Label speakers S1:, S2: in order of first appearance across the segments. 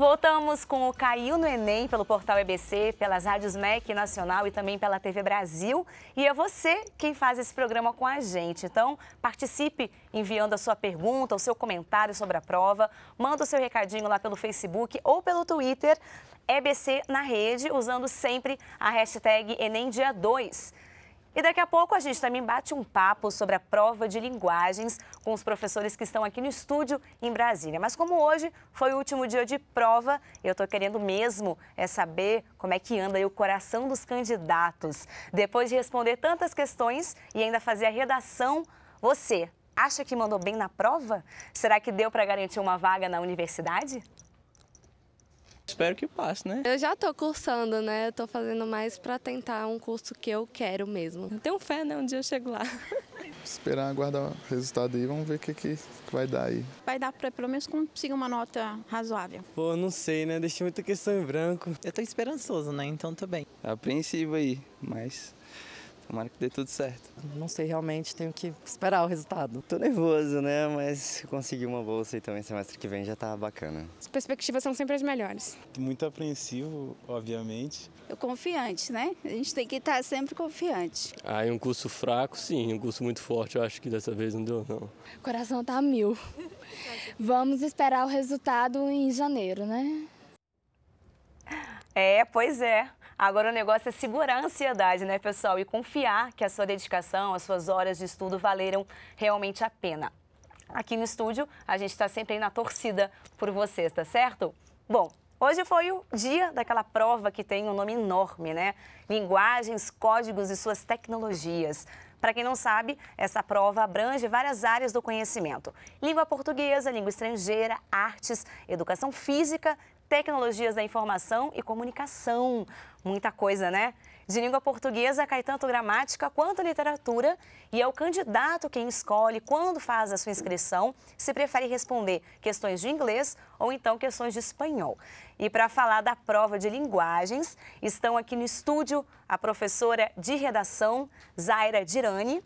S1: Voltamos com o Caiu no Enem pelo portal EBC, pelas rádios MEC Nacional e também pela TV Brasil. E é você quem faz esse programa com a gente. Então, participe enviando a sua pergunta, o seu comentário sobre a prova. Manda o seu recadinho lá pelo Facebook ou pelo Twitter, EBC na rede, usando sempre a hashtag Enem Dia 2. E daqui a pouco a gente também bate um papo sobre a prova de linguagens com os professores que estão aqui no estúdio em Brasília. Mas como hoje foi o último dia de prova, eu estou querendo mesmo é saber como é que anda o coração dos candidatos. Depois de responder tantas questões e ainda fazer a redação, você acha que mandou bem na prova? Será que deu para garantir uma vaga na universidade?
S2: Espero que passe, né? Eu já tô cursando, né? Eu tô fazendo mais para tentar um curso que eu quero mesmo. Eu tenho fé, né? Um dia eu chego lá.
S3: Esperar aguardar o resultado aí, vamos
S2: ver o que, que vai dar aí.
S1: Vai dar para pelo menos conseguir uma nota razoável.
S3: Pô, não sei, né? Deixei muita
S2: questão em branco. Eu tô esperançoso, né? Então tô bem.
S3: Apreensivo aí, mas Tomara que dê tudo certo.
S2: Não sei, realmente tenho que esperar o resultado. Tô nervoso,
S4: né? Mas se conseguir uma bolsa e também semestre que vem já tá bacana. As
S2: perspectivas são sempre as
S1: melhores.
S3: Muito apreensivo, obviamente.
S1: Eu confiante, né? A gente tem que estar tá sempre confiante.
S3: Ah, um curso fraco, sim. Um curso muito forte, eu acho que dessa vez não deu, não.
S1: O coração tá mil. Vamos esperar o resultado em janeiro, né? É, pois é. Agora o negócio é segurar a ansiedade, né, pessoal? E confiar que a sua dedicação, as suas horas de estudo valeram realmente a pena. Aqui no estúdio, a gente está sempre aí na torcida por vocês, tá certo? Bom, Hoje foi o dia daquela prova que tem um nome enorme, né? Linguagens, códigos e suas tecnologias. Para quem não sabe, essa prova abrange várias áreas do conhecimento: língua portuguesa, língua estrangeira, artes, educação física, tecnologias da informação e comunicação muita coisa, né? De língua portuguesa, cai tanto gramática quanto literatura, e é o candidato quem escolhe quando faz a sua inscrição se prefere responder questões de inglês ou então questões de espanhol. E para falar da prova de linguagens, estão aqui no estúdio a professora de redação Zaira Dirani,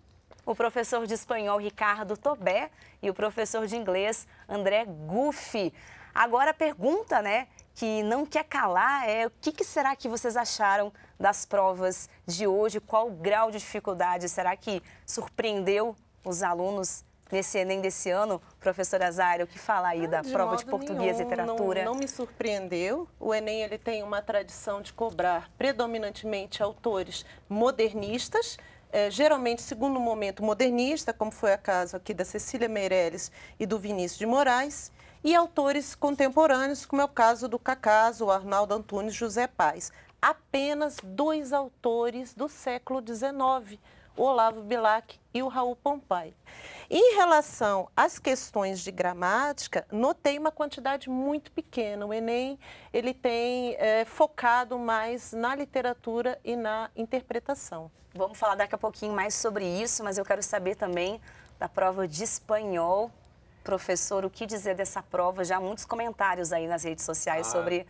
S1: o professor de espanhol Ricardo Tobé e o professor de inglês André Guffi. Agora a pergunta, né, que não quer calar é o que, que, será que vocês acharam das provas de hoje? Qual o grau de dificuldade? Será que surpreendeu os alunos nesse Enem
S2: desse ano? Professor Azário, o que fala aí ah, da de prova de português nenhum, e literatura? Não, não me surpreendeu. O Enem ele tem uma tradição de cobrar predominantemente autores modernistas, é, geralmente, segundo o momento modernista, como foi o caso aqui da Cecília Meirelles e do Vinícius de Moraes e autores contemporâneos, como é o caso do Cacaso, Arnaldo Antunes, José Paz. Apenas dois autores do século XIX, o Olavo Bilac e o Raul Pompay. Em relação às questões de gramática, notei uma quantidade muito pequena. O Enem ele tem é, focado mais na literatura e na interpretação. Vamos falar daqui a pouquinho mais sobre isso, mas eu quero saber também da prova de espanhol
S1: Professor, o que dizer dessa prova? Já há muitos comentários aí nas redes sociais ah. sobre,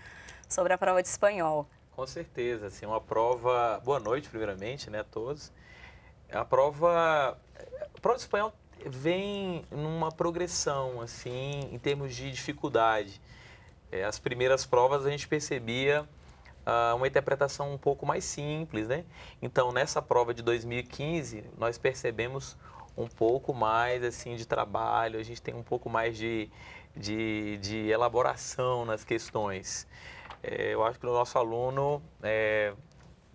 S1: sobre a prova de espanhol.
S3: Com certeza, assim, uma prova... Boa noite, primeiramente, né, a todos. A prova... A prova de espanhol vem numa progressão, assim, em termos de dificuldade. É, as primeiras provas a gente percebia ah, uma interpretação um pouco mais simples, né? Então, nessa prova de 2015, nós percebemos um pouco mais assim de trabalho, a gente tem um pouco mais de, de, de elaboração nas questões. É, eu acho que o nosso aluno, é,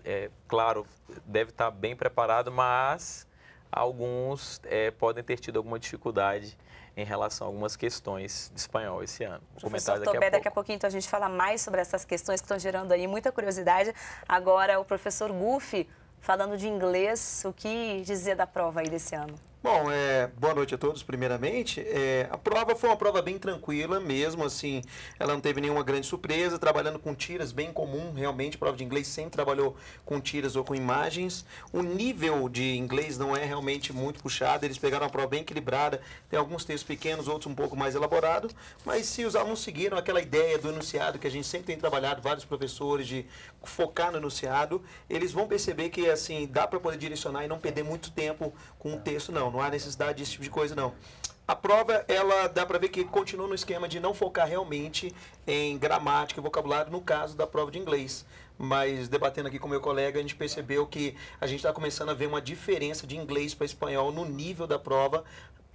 S3: é, claro, deve estar bem preparado, mas alguns é, podem ter tido alguma dificuldade em relação a algumas questões de espanhol esse ano. Vou Tobé, daqui a, pouco. daqui a
S1: pouquinho então, a gente fala mais sobre essas questões que estão gerando aí muita curiosidade. Agora, o professor Guffi falando de inglês, o que dizer da prova aí desse ano?
S4: Bom, é, boa noite a todos, primeiramente. É, a prova foi uma prova bem tranquila mesmo, assim, ela não teve nenhuma grande surpresa, trabalhando com tiras bem comum, realmente, prova de inglês sempre trabalhou com tiras ou com imagens. O nível de inglês não é realmente muito puxado, eles pegaram uma prova bem equilibrada, tem alguns textos pequenos, outros um pouco mais elaborados, mas se os alunos seguiram aquela ideia do enunciado que a gente sempre tem trabalhado, vários professores, de focar no enunciado, eles vão perceber que, assim, dá para poder direcionar e não perder muito tempo com o texto, não não, há necessidade desse tipo de coisa, não. A prova, ela dá para ver que continua no esquema de não focar realmente em gramática e vocabulário, no caso da prova de inglês. Mas debatendo aqui com meu colega, a gente percebeu que a gente está começando a ver uma diferença de inglês para espanhol no nível da prova,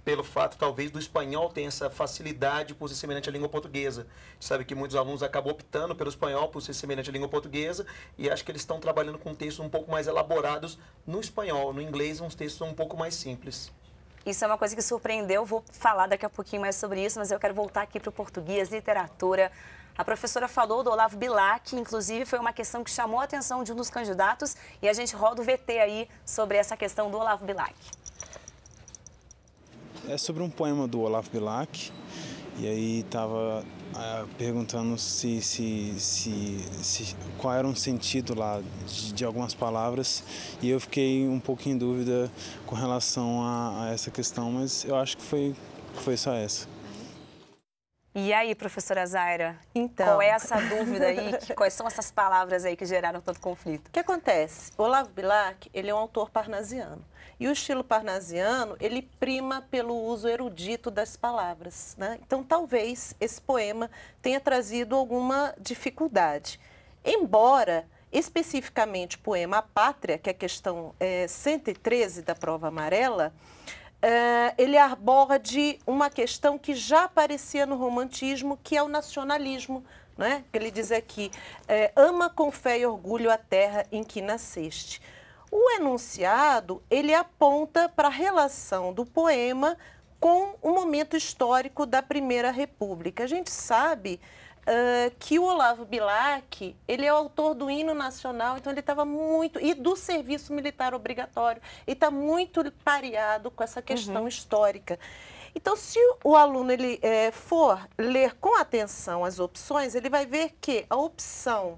S4: pelo fato talvez do espanhol ter essa facilidade por ser semelhante à língua portuguesa. A gente sabe que muitos alunos acabam optando pelo espanhol por ser semelhante à língua portuguesa e acho que eles estão trabalhando com textos um pouco mais elaborados no espanhol, no inglês uns textos um pouco mais simples.
S1: Isso é uma coisa que surpreendeu, vou falar daqui a pouquinho mais sobre isso, mas eu quero voltar aqui para o português, literatura. A professora falou do Olavo Bilac, inclusive foi uma questão que chamou a atenção de um dos candidatos e a gente roda o VT aí sobre essa questão do Olavo Bilac
S3: é sobre um poema do Olaf Bilac. E aí tava ah, perguntando se, se, se, se, qual era um sentido lá de, de, algumas palavras e eu fiquei um pouco em dúvida com relação a, a essa questão, mas eu acho que foi, foi só essa.
S1: E aí, professora Zaira, então, qual é essa dúvida aí?
S2: Que, quais são essas palavras aí que geraram tanto conflito? O que acontece? Olavo Bilac, ele é um autor parnasiano. E o estilo parnasiano, ele prima pelo uso erudito das palavras. Né? Então, talvez esse poema tenha trazido alguma dificuldade. Embora, especificamente, o poema A Pátria, que é a questão é, eh, 113 da prova amarela, Uh, ele aborde uma questão que já aparecia no romantismo, que é o nacionalismo. Né? Ele diz aqui: é, ama com fé e orgulho a terra em que nasceste. O enunciado ele aponta para a relação do poema com o momento histórico da Primeira República. A gente sabe Uh, que o Olavo Bilac, ele é o autor do hino nacional, então ele estava muito. e do serviço militar obrigatório, e está muito pareado com essa questão uhum. histórica. Então, se o aluno ele é, for ler com atenção as opções, ele vai ver que a opção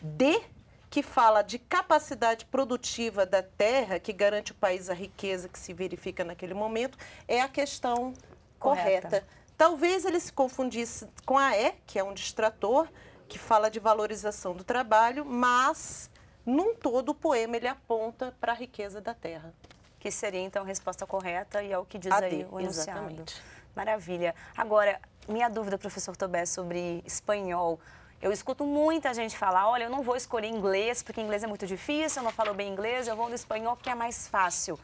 S2: D, que fala de capacidade produtiva da terra, que garante o país a riqueza que se verifica naquele momento, é a questão correta. correta Talvez ele se confundisse com a E, que é um distrator, que fala de valorização do trabalho, mas, num todo, o poema ele aponta para a riqueza da terra. Que seria, então, a resposta correta e é o que diz a aí D, o enunciado. Exatamente.
S1: Maravilha. Agora, minha dúvida, professor Tobé, sobre espanhol. Eu escuto muita gente falar, olha, eu não vou escolher inglês porque inglês é muito difícil, eu não falo bem inglês, eu vou no espanhol porque é mais fácil.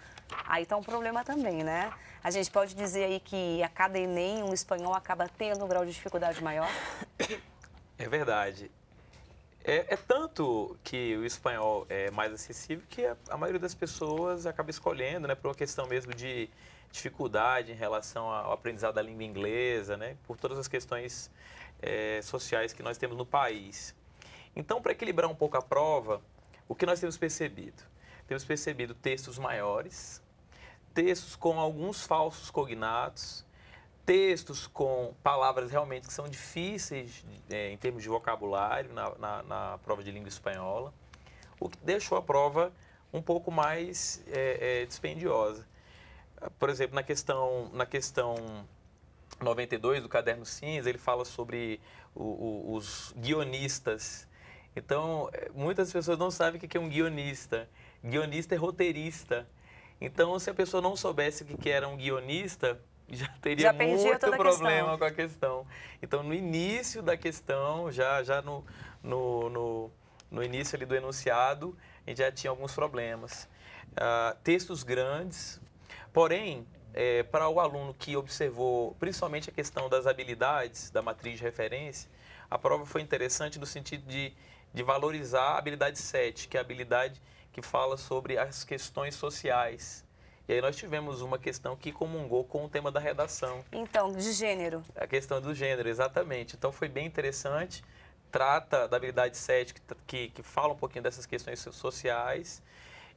S1: Aí está um problema também, né? A gente pode dizer aí que a cada Enem, um espanhol acaba tendo um grau de dificuldade maior?
S3: É verdade. É, é, tanto que o espanhol é mais acessível que a, a, maioria das pessoas acaba escolhendo, né, por uma questão mesmo de dificuldade em relação ao aprendizado da língua inglesa, né, por todas as questões é, sociais que nós temos no país. Então, para equilibrar um pouco a prova, o que nós temos percebido? Temos percebido textos maiores, textos com alguns falsos cognatos, textos com palavras realmente que são difíceis é, em termos de vocabulário na, na, na, prova de língua espanhola, o que deixou a prova um pouco mais é, é, dispendiosa. Por exemplo, na questão, na questão 92 do Caderno Cinza, ele fala sobre o, o, os guionistas. Então, eh, muitas pessoas não sabem o que é um guionista. Guionista é roteirista. Então, se a pessoa não soubesse o que era um guionista, já teria já muito problema com a questão. Então, no início da questão, já, já no, no, no, no início ali do enunciado, a gente já tinha alguns problemas. Uh, textos grandes, porém, é, para o aluno que observou principalmente a questão das habilidades da matriz de referência, a prova foi interessante no sentido de, de valorizar a habilidade 7, que é a habilidade que fala sobre as questões sociais. E aí nós tivemos uma questão que comungou com o tema da redação.
S1: Então, de gênero.
S3: A questão do gênero, exatamente. Então foi bem interessante, trata da habilidade 7, que, que, que fala um pouquinho dessas questões sociais.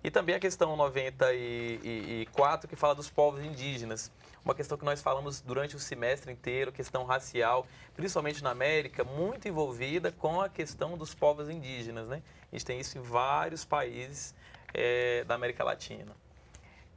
S3: E também a questão 94, que fala dos povos indígenas. Uma questão que nós falamos durante o semestre inteiro, questão racial, principalmente na América, muito envolvida com a questão dos povos indígenas. Né? A gente tem isso em vários países é, da América Latina.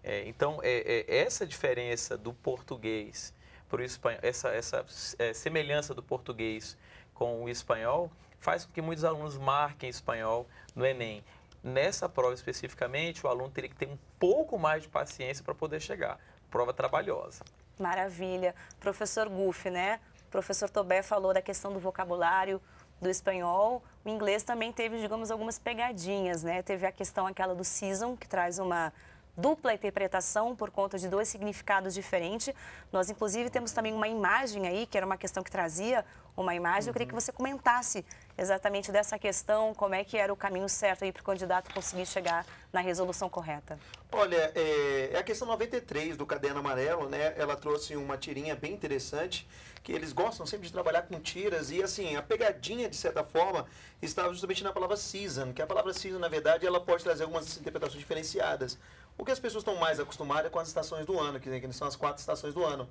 S3: É, então, é, essa diferença do português para o espanhol, essa, essa semelhança do português com o espanhol, faz com que muitos alunos marquem espanhol no Enem. Nessa prova especificamente, o aluno teria que ter um pouco mais de paciência para poder chegar. Prova trabalhosa.
S1: Maravilha. Professor Guff, né? O professor Tobé falou da questão do vocabulário do espanhol. O inglês também teve, digamos, algumas pegadinhas, né? Teve a questão aquela do season, que traz uma dupla interpretação por conta de dois significados diferentes. Nós, inclusive, temos também uma imagem aí, que era uma questão que trazia uma imagem. Eu queria que uhum. você comentasse exatamente dessa questão, como é que era o caminho certo para o candidato conseguir chegar na resolução correta.
S4: Olha, é, é a questão 93 do Caderno Amarelo, né? Ela trouxe uma tirinha bem interessante, que eles gostam sempre de trabalhar com tiras, e assim, a pegadinha, de certa forma, estava justamente na palavra season, que a palavra season, na verdade, ela pode trazer algumas interpretações diferenciadas. O que as pessoas estão mais acostumadas é com as estações do ano, né, que são as quatro estações do ano.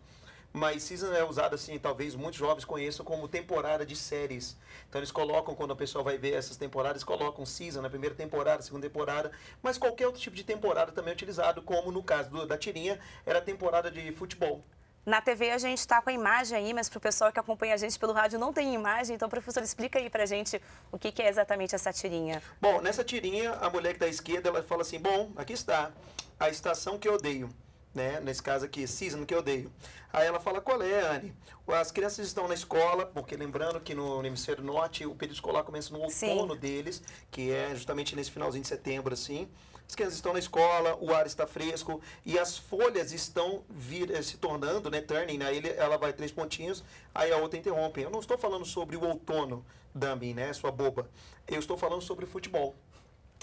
S4: Mas season é usado assim, talvez muitos jovens conheçam como temporada de séries. Então eles colocam, quando a pessoa vai ver essas temporadas, colocam season na primeira temporada, segunda temporada, mas qualquer outro tipo de temporada também é utilizado, como no caso do, da tirinha, era a temporada de futebol.
S1: Na TV a gente está com a imagem aí, mas para o pessoal que acompanha a gente pelo rádio não tem imagem. Então, professor, explica aí para a gente o que, que, é exatamente essa tirinha.
S4: Bom, nessa tirinha, a mulher que da tá esquerda, ela fala assim, bom, aqui está, a estação que eu odeio né? Nesse caso aqui, cisma que eu odeio. Aí ela fala, qual é, Anne? As crianças estão na escola, porque lembrando que no hemisfério norte o período escolar começa no outono Sim. deles, que é justamente nesse finalzinho de setembro, assim. As crianças estão na escola, o ar está fresco e as folhas estão vir, eh, se tornando, né, turning, né? aí ela vai três pontinhos, aí a outra interrompe. Eu não estou falando sobre o outono, dummy, né, sua boba. Eu estou falando sobre futebol.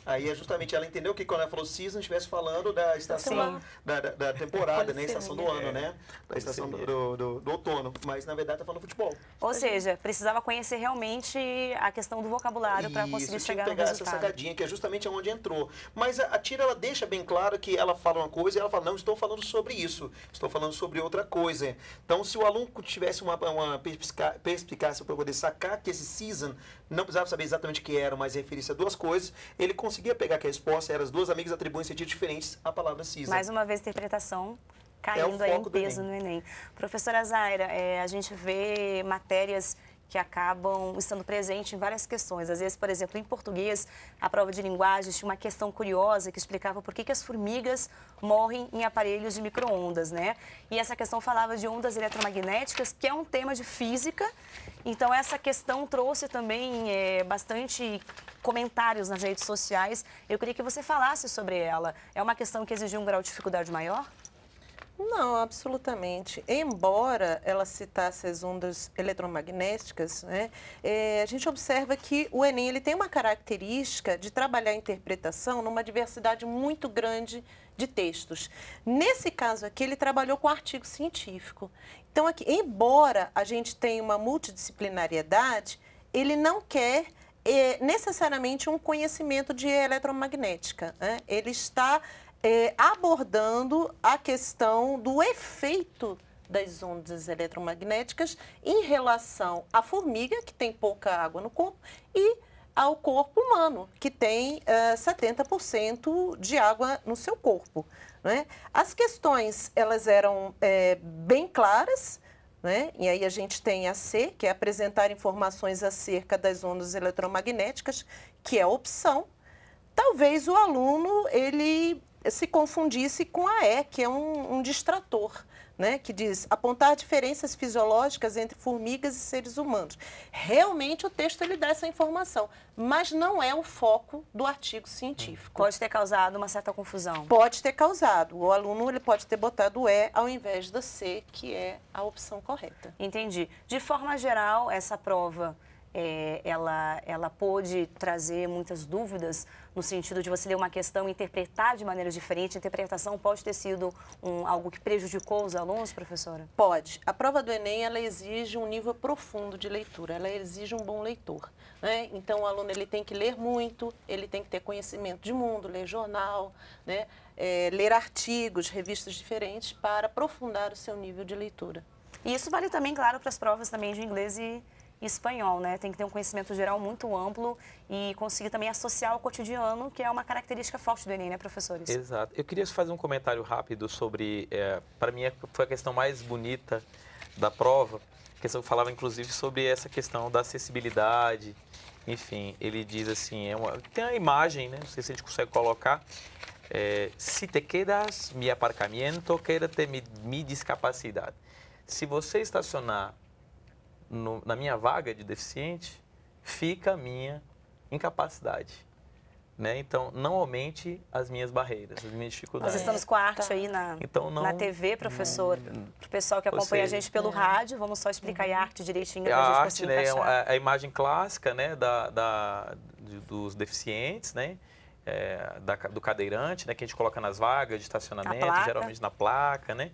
S4: Aí é justamente ela entendeu que quando ela falou season, estivesse falando da estação da, da, da, temporada, né? Estação do né? ano, é. né? Da estação do, do, do, outono. Mas na verdade tá falando futebol. Ou seja,
S1: precisava conhecer realmente a questão do vocabulário para conseguir chegar pegar no resultado. essa sacadinha,
S4: que é justamente onde entrou. Mas a, a, Tira, ela deixa bem claro que ela fala uma coisa e ela fala, não, estou falando sobre isso. Estou falando sobre outra coisa. Então, se o aluno tivesse uma, uma perspicácia para poder sacar que esse season não precisava saber exatamente o que era, mas referir-se a duas coisas, ele conseguia pegar que a resposta era as duas amigas atribuem sentidos diferentes à palavra cisa. Mais uma
S1: vez, interpretação é caindo é aí em peso Enem. no Enem. Professora Zaira, é, a gente vê matérias que acabam estando presentes em várias questões. Às vezes, por exemplo, em português, a prova de linguagem tinha uma questão curiosa que explicava por que, que as formigas morrem em aparelhos de microondas, né? E essa questão falava de ondas eletromagnéticas, que é um tema de física. Então, essa questão trouxe também é, bastante comentários nas redes sociais. Eu queria que você falasse sobre ela. É uma questão que exigiu um grau de dificuldade maior?
S2: Não, absolutamente. Embora ela citasse as ondas eletromagnéticas, né, é, a gente observa que o Enem ele tem uma característica de trabalhar a interpretação numa diversidade muito grande de textos. Nesse caso aqui, ele trabalhou com artigo científico. Então, aqui, embora a gente tenha uma multidisciplinariedade, ele não quer é necessariamente um conhecimento de eletromagnética. Né? Ele está é, abordando a questão do efeito das ondas eletromagnéticas em relação à formiga, que tem pouca água no corpo, e ao corpo humano, que tem uh, é, 70% de água no seu corpo. Né? As questões elas eram é, bem claras, né? e aí a gente tem a C, que é apresentar informações acerca das ondas eletromagnéticas, que é opção. Talvez o aluno ele se confundisse com a E, que é um, um distrator. Né, que diz apontar diferenças fisiológicas entre formigas e seres humanos. Realmente o texto ele dá essa informação, mas não é o foco do artigo científico. Pode ter causado uma certa confusão. Pode ter causado. O aluno ele pode ter botado o E ao invés da C, que é a opção correta.
S1: Entendi. De forma geral, essa prova é, ela, ela pôde trazer muitas dúvidas no sentido de você ler uma questão e interpretar de maneira diferente. A interpretação pode ter sido um, algo que prejudicou os alunos, professora? Pode.
S2: A prova do Enem, ela exige um nível profundo de leitura, ela exige um bom leitor. Né? Então, o aluno ele tem que ler muito, ele tem que ter conhecimento de mundo, ler jornal, né? É, ler artigos, revistas diferentes para aprofundar o seu nível de leitura.
S1: E isso vale também, claro, para as provas também de inglês e espanhol, né? Tem que ter um conhecimento geral muito amplo e conseguir também associar o cotidiano, que é uma característica forte do Enem, né, professores?
S3: Exato. Eu queria fazer um comentário rápido sobre, é, para mim, é, foi a questão mais bonita da prova, que eu falava, inclusive, sobre essa questão da acessibilidade, enfim, ele diz assim, é uma, tem a imagem, né? Não sei se a gente consegue colocar. É, se te quedas, mi aparcamiento, quédate mi, mi discapacidade. Se você estacionar no, na minha vaga de deficiente, fica a minha incapacidade. Né? Então, não aumente as minhas barreiras, as minhas dificuldades. Nós estamos
S1: com a arte aí na, então, não, na TV, professor. Hum. Para o pessoal que acompanha seja, a gente pelo é. rádio, vamos só explicar uhum. a arte direitinho para a gente arte, né, é a,
S3: é a, imagem clássica né, da, da dos deficientes, né? É, da, do cadeirante, né, que a gente coloca nas vagas de estacionamento, geralmente na placa, né,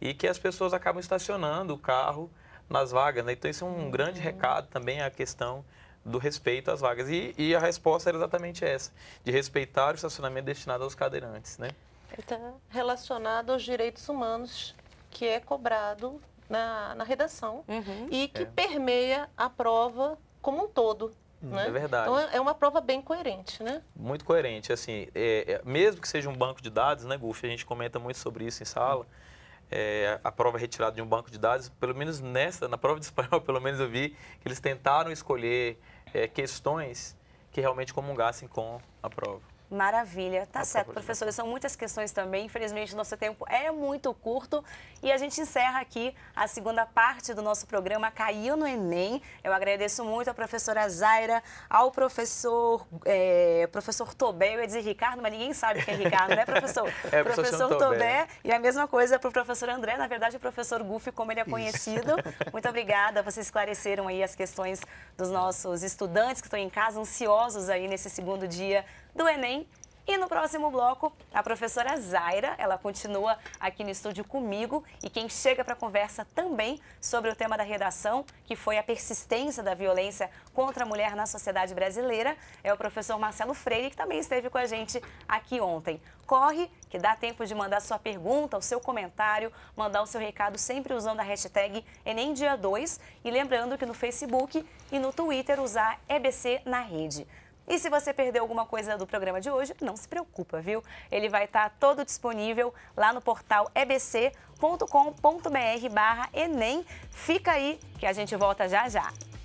S3: e que as pessoas acabam estacionando o carro nas vagas. Né? Então, isso é um uhum. grande recado também a questão do respeito às vagas. E, e, a resposta era exatamente essa, de respeitar o estacionamento destinado aos cadeirantes. Né?
S2: Está relacionado aos direitos humanos, que é cobrado na, na redação uhum. e que é. permeia a prova como um todo.
S3: Hum, né? É verdade. Então é,
S2: é uma prova bem coerente, né?
S3: Muito coerente. Assim, é, é, mesmo que seja um banco de dados, né, Guf? A gente comenta muito sobre isso em sala. Hum é, a prova é retirada de um banco de dados, pelo menos nessa, na prova de espanhol, pelo menos eu vi que eles tentaram escolher é, questões que realmente comungassem com a prova.
S1: Maravilha, tá certo, professores. São muitas questões também. Infelizmente, nosso tempo é muito curto e a gente encerra aqui a segunda parte do nosso programa Caiu no Enem. Eu agradeço muito à professora Zaira, ao professor é, professor Tobé, eu ia dizer Ricardo, mas ninguém sabe quem é Ricardo, né, professor? é, professor Tobé. Tobé. E a mesma coisa para o professor André, na verdade, o professor Gufi, como ele é conhecido. Muito obrigada, vocês esclareceram aí as questões dos nossos estudantes que estão em casa, ansiosos aí nesse segundo dia do Enem. E no próximo bloco, a professora Zaira, ela continua aqui no estúdio comigo e quem chega para a conversa também sobre o tema da redação, que foi a persistência da violência contra a mulher na sociedade brasileira, é o professor Marcelo Freire, que também esteve com a gente aqui ontem. Corre, que dá tempo de mandar sua pergunta, o seu comentário, mandar o seu recado sempre usando a hashtag EnemDia2 e lembrando que no Facebook e no Twitter usar EBC na rede. E se você perdeu alguma coisa do programa de hoje, não se preocupa, viu? Ele vai estar tá todo disponível lá no portal ebc.com.br barra Enem. Fica aí que a gente volta já já.